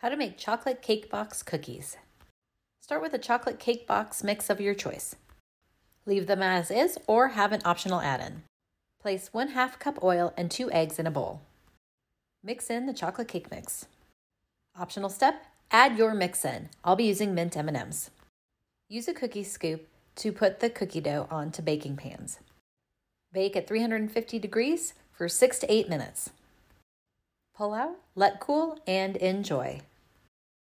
How to make chocolate cake box cookies. Start with a chocolate cake box mix of your choice. Leave them as is or have an optional add-in. Place one half cup oil and two eggs in a bowl. Mix in the chocolate cake mix. Optional step, add your mix in. I'll be using mint M&Ms. Use a cookie scoop to put the cookie dough onto baking pans. Bake at 350 degrees for six to eight minutes pull out, let cool, and enjoy.